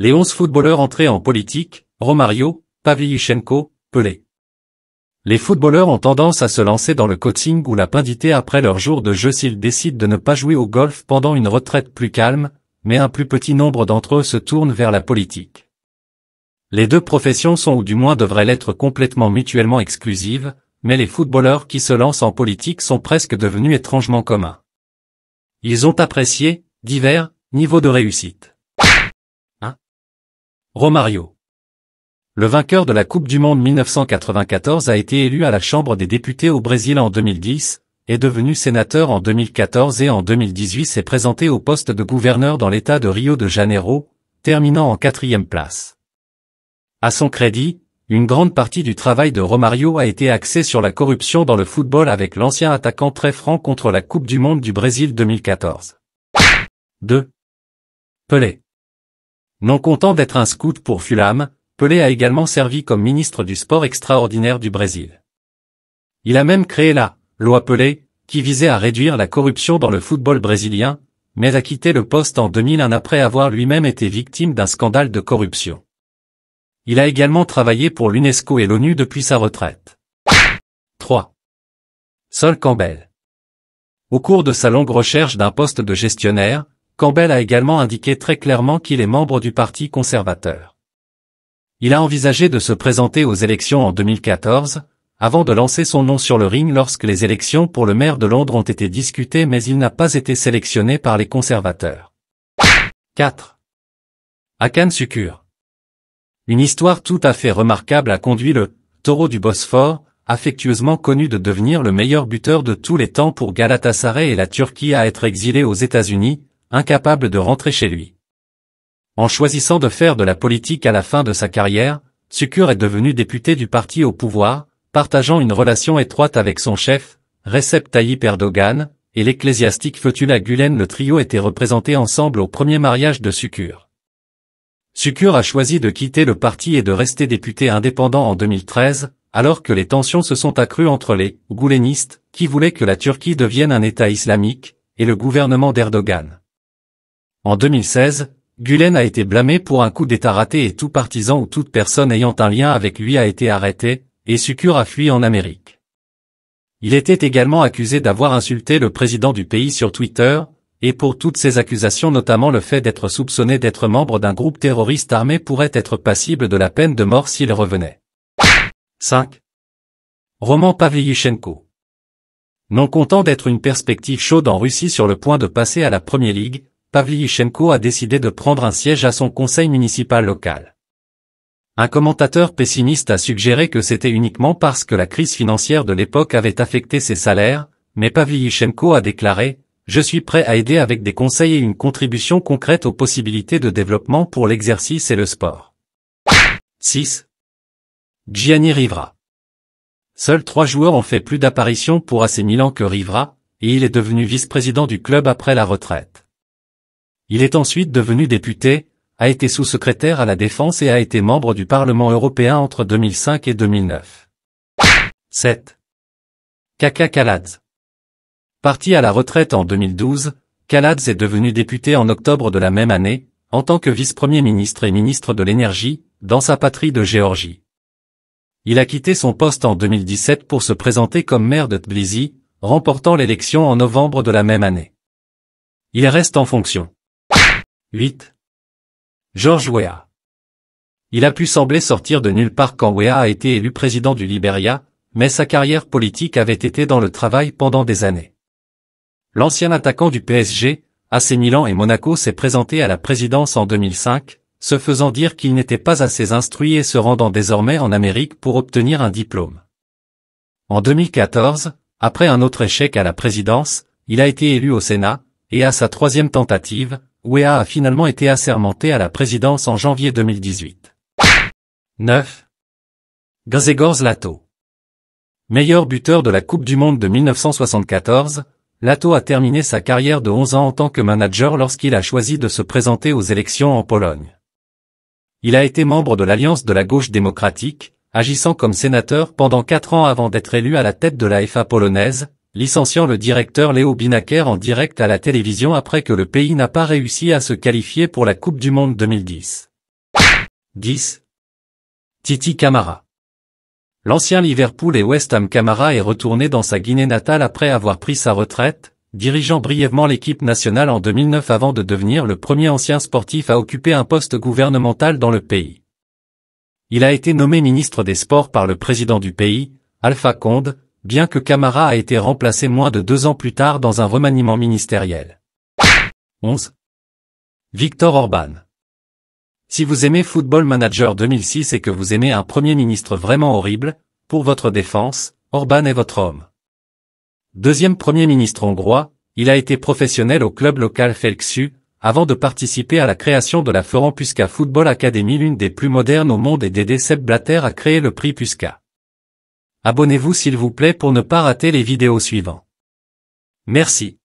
Les onze footballeurs entrés en politique, Romario, Pavlyuchenko, Pelé. Les footballeurs ont tendance à se lancer dans le coaching ou la pindité après leur jour de jeu s'ils décident de ne pas jouer au golf pendant une retraite plus calme, mais un plus petit nombre d'entre eux se tournent vers la politique. Les deux professions sont ou du moins devraient l'être complètement mutuellement exclusives, mais les footballeurs qui se lancent en politique sont presque devenus étrangement communs. Ils ont apprécié divers niveaux de réussite. Romario. Le vainqueur de la Coupe du Monde 1994 a été élu à la Chambre des députés au Brésil en 2010, est devenu sénateur en 2014 et en 2018 s'est présenté au poste de gouverneur dans l'État de Rio de Janeiro, terminant en quatrième place. À son crédit, une grande partie du travail de Romario a été axée sur la corruption dans le football avec l'ancien attaquant très franc contre la Coupe du Monde du Brésil 2014. 2. Pelé. Non content d'être un scout pour Fulham, Pelé a également servi comme ministre du sport extraordinaire du Brésil. Il a même créé la loi Pelé, qui visait à réduire la corruption dans le football brésilien, mais a quitté le poste en 2001 après avoir lui-même été victime d'un scandale de corruption. Il a également travaillé pour l'UNESCO et l'ONU depuis sa retraite. 3. Sol Campbell. Au cours de sa longue recherche d'un poste de gestionnaire, Campbell a également indiqué très clairement qu'il est membre du Parti conservateur. Il a envisagé de se présenter aux élections en 2014, avant de lancer son nom sur le ring lorsque les élections pour le maire de Londres ont été discutées mais il n'a pas été sélectionné par les conservateurs. 4. Akan Sukur Une histoire tout à fait remarquable a conduit le « taureau du Bosphore », affectueusement connu de devenir le meilleur buteur de tous les temps pour Galatasaray et la Turquie à être exilé aux États-Unis, incapable de rentrer chez lui. En choisissant de faire de la politique à la fin de sa carrière, Sucur est devenu député du parti au pouvoir, partageant une relation étroite avec son chef, Recep Tayyip Erdogan, et l'ecclésiastique Fethullah Gulen. Le trio était représenté ensemble au premier mariage de Sucur. Sucur a choisi de quitter le parti et de rester député indépendant en 2013, alors que les tensions se sont accrues entre les « gulenistes » qui voulaient que la Turquie devienne un État islamique, et le gouvernement d'Erdogan. En 2016, Gulen a été blâmé pour un coup d'État raté et tout partisan ou toute personne ayant un lien avec lui a été arrêté, et Sukur a fui en Amérique. Il était également accusé d'avoir insulté le président du pays sur Twitter, et pour toutes ces accusations notamment le fait d'être soupçonné d'être membre d'un groupe terroriste armé pourrait être passible de la peine de mort s'il revenait. 5. Roman Pavlyuchenko Non content d'être une perspective chaude en Russie sur le point de passer à la première ligue. Pavlyuchenko a décidé de prendre un siège à son conseil municipal local. Un commentateur pessimiste a suggéré que c'était uniquement parce que la crise financière de l'époque avait affecté ses salaires, mais Pavlyuchenko a déclaré « Je suis prêt à aider avec des conseils et une contribution concrète aux possibilités de développement pour l'exercice et le sport. » 6. Gianni Rivra Seuls trois joueurs ont fait plus d'apparitions pour AC Milan que Rivra, et il est devenu vice-président du club après la retraite. Il est ensuite devenu député, a été sous-secrétaire à la Défense et a été membre du Parlement européen entre 2005 et 2009. 7. Kaka Kaladz. Parti à la retraite en 2012, Kaladz est devenu député en octobre de la même année, en tant que vice-premier ministre et ministre de l'énergie, dans sa patrie de Géorgie. Il a quitté son poste en 2017 pour se présenter comme maire de Tbilisi, remportant l'élection en novembre de la même année. Il reste en fonction. 8. George Weah. Il a pu sembler sortir de nulle part quand Weah a été élu président du Liberia, mais sa carrière politique avait été dans le travail pendant des années. L'ancien attaquant du PSG, AC Milan et Monaco s'est présenté à la présidence en 2005, se faisant dire qu'il n'était pas assez instruit et se rendant désormais en Amérique pour obtenir un diplôme. En 2014, après un autre échec à la présidence, il a été élu au Sénat, et à sa troisième tentative, Wea a finalement été assermenté à la présidence en janvier 2018. 9. Grzegorz Lato Meilleur buteur de la Coupe du Monde de 1974, Lato a terminé sa carrière de 11 ans en tant que manager lorsqu'il a choisi de se présenter aux élections en Pologne. Il a été membre de l'Alliance de la gauche démocratique, agissant comme sénateur pendant 4 ans avant d'être élu à la tête de la FA polonaise, licenciant le directeur Léo Binaker en direct à la télévision après que le pays n'a pas réussi à se qualifier pour la Coupe du Monde 2010. 10. Titi Camara L'ancien Liverpool et West Ham Camara est retourné dans sa Guinée natale après avoir pris sa retraite, dirigeant brièvement l'équipe nationale en 2009 avant de devenir le premier ancien sportif à occuper un poste gouvernemental dans le pays. Il a été nommé ministre des Sports par le président du pays, Alpha Conde, bien que Camara a été remplacé moins de deux ans plus tard dans un remaniement ministériel. 11. Victor Orban. Si vous aimez Football Manager 2006 et que vous aimez un Premier ministre vraiment horrible, pour votre défense, Orban est votre homme. Deuxième Premier ministre hongrois, il a été professionnel au club local Felksu, avant de participer à la création de la Forampuska Football Academy l'une des plus modernes au monde et d'aider Sepp Blatter à créer le prix Puska. Abonnez-vous s'il vous plaît pour ne pas rater les vidéos suivantes. Merci.